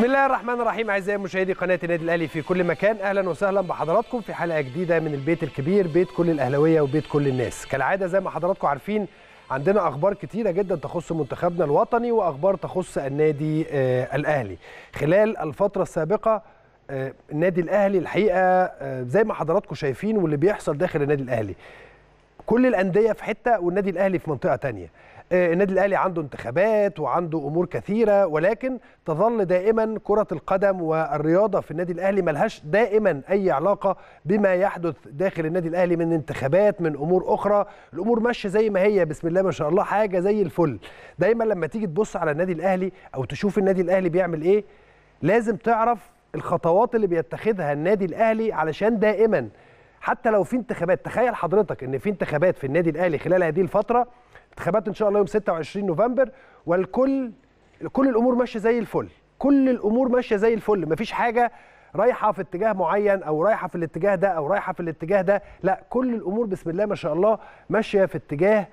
بسم الله الرحمن الرحيم اعزائي مشاهدي قناه النادي الاهلي في كل مكان اهلا وسهلا بحضراتكم في حلقه جديده من البيت الكبير بيت كل الاهلاويه وبيت كل الناس كالعاده زي ما حضراتكم عارفين عندنا اخبار كتيره جدا تخص منتخبنا الوطني واخبار تخص النادي آه الاهلي خلال الفتره السابقه آه النادي الاهلي الحقيقه آه زي ما حضراتكم شايفين واللي بيحصل داخل النادي الاهلي كل الانديه في حته والنادي الاهلي في منطقه ثانيه آه، النادي الاهلي عنده انتخابات وعنده امور كثيره ولكن تظل دائما كره القدم والرياضه في النادي الاهلي ملهاش دائما اي علاقه بما يحدث داخل النادي الاهلي من انتخابات من امور اخرى الامور ماشيه زي ما هي بسم الله ما شاء الله حاجه زي الفل دايما لما تيجي تبص على النادي الاهلي او تشوف النادي الاهلي بيعمل ايه لازم تعرف الخطوات اللي بيتخذها النادي الاهلي علشان دائما حتى لو في انتخابات تخيل حضرتك ان في انتخابات في النادي الاهلي خلال هذه الفتره انتخابات ان شاء الله يوم 26 نوفمبر والكل كل الامور ماشيه زي الفل كل الامور ماشيه زي الفل مفيش حاجه رايحه في اتجاه معين او رايحه في الاتجاه ده او رايحه في الاتجاه ده لا كل الامور بسم الله ما شاء الله ماشيه في اتجاه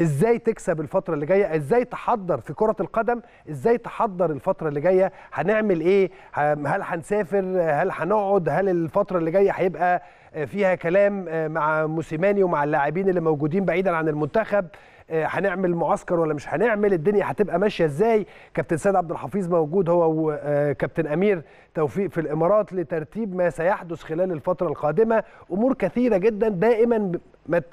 ازاي تكسب الفتره اللي جايه ازاي تحضر في كره القدم ازاي تحضر الفتره اللي جايه هنعمل ايه هل هنسافر هل هنقعد هل الفتره اللي جايه هيبقى آه، فيها كلام آه، مع موسيماني ومع اللاعبين اللي موجودين بعيدا عن المنتخب آه، هنعمل معسكر ولا مش هنعمل الدنيا هتبقى ماشيه ازاي كابتن سيد عبد الحفيظ موجود هو وكابتن آه، امير توفيق في الامارات لترتيب ما سيحدث خلال الفتره القادمه امور كثيره جدا دائما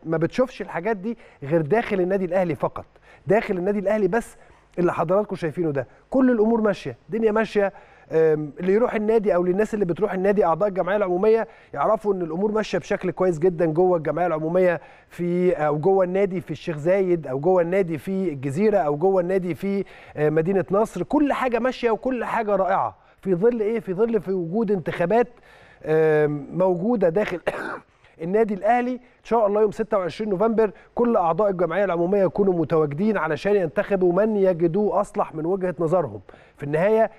ما بتشوفش الحاجات دي غير داخل النادي الاهلي فقط داخل النادي الاهلي بس اللي حضراتكم شايفينه ده كل الامور ماشيه الدنيا ماشيه اللي يروح النادي او للناس اللي بتروح النادي اعضاء الجمعيه العموميه يعرفوا ان الامور ماشيه بشكل كويس جدا جوه الجمعيه العموميه في او جوه النادي في الشيخ زايد او جوه النادي في الجزيره او جوه النادي في أه، مدينه نصر كل حاجه ماشيه وكل حاجه رائعه في ظل ايه في ظل في وجود انتخابات موجوده داخل النادي الاهلي ان شاء الله يوم 26 نوفمبر كل اعضاء الجمعيه العموميه يكونوا متواجدين علشان ينتخبوا من يجدوه اصلح من وجهه نظرهم في النهايه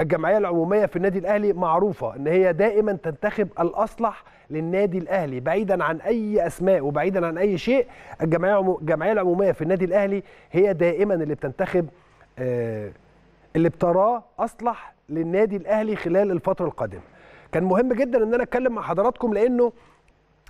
الجمعيه العموميه في النادي الاهلي معروفه ان هي دائما تنتخب الاصلح للنادي الاهلي بعيدا عن اي اسماء وبعيدا عن اي شيء الجمعيه الجمعيه العموميه في النادي الاهلي هي دائما اللي بتنتخب آه، اللي بتراه اصلح للنادي الاهلي خلال الفتره القادمه كان مهم جدا ان انا اتكلم مع حضراتكم لانه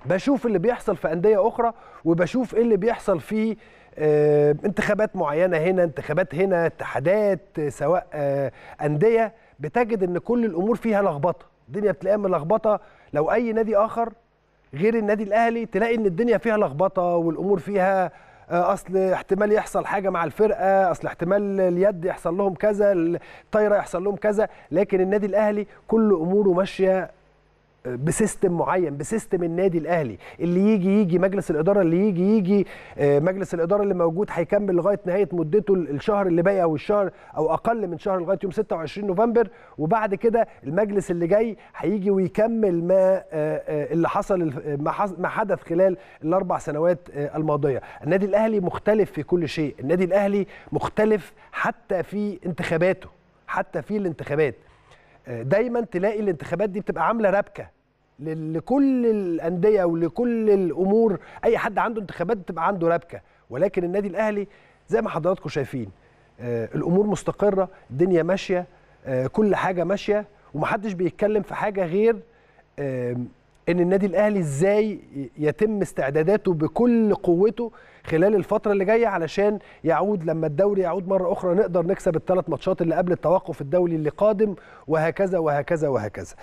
بشوف اللي بيحصل في انديه اخرى وبشوف ايه اللي بيحصل في آه، انتخابات معينه هنا انتخابات هنا اتحادات سواء آه، انديه بتجد ان كل الامور فيها لخبطه الدنيا بتلاقيها ملخبطه لو اي نادي اخر غير النادي الاهلي تلاقي ان الدنيا فيها لخبطه والامور فيها آه، اصل احتمال يحصل حاجه مع الفرقه اصل احتمال اليد يحصل لهم كذا الطايره يحصل لهم كذا لكن النادي الاهلي كل اموره ماشيه بسيستم معين بسيستم النادي الاهلي اللي يجي يجي مجلس الاداره اللي يجي يجي آه، مجلس الاداره اللي موجود هيكمل لغايه نهايه مدته الشهر اللي باقي او الشهر او اقل من شهر لغايه يوم 26 نوفمبر وبعد كده المجلس اللي جاي هيجي ويكمل ما آه، آه، اللي حصل ما حدث خلال الاربع سنوات الماضيه النادي الاهلي مختلف في كل شيء النادي الاهلي مختلف حتى في انتخاباته حتى في الانتخابات دايما تلاقي الانتخابات دي بتبقى عامله ربكه لكل الانديه ولكل الامور اي حد عنده انتخابات بتبقى عنده ربكه ولكن النادي الاهلي زي ما حضراتكم شايفين آه، الامور مستقره الدنيا ماشيه آه، كل حاجه ماشيه ومحدش بيتكلم في حاجه غير ان النادي الاهلي ازاي يتم استعداداته بكل قوته خلال الفتره اللي جايه علشان يعود لما الدوري يعود مره اخرى نقدر نكسب الثلاث ماتشات اللي قبل التوقف الدولي اللي قادم وهكذا وهكذا وهكذا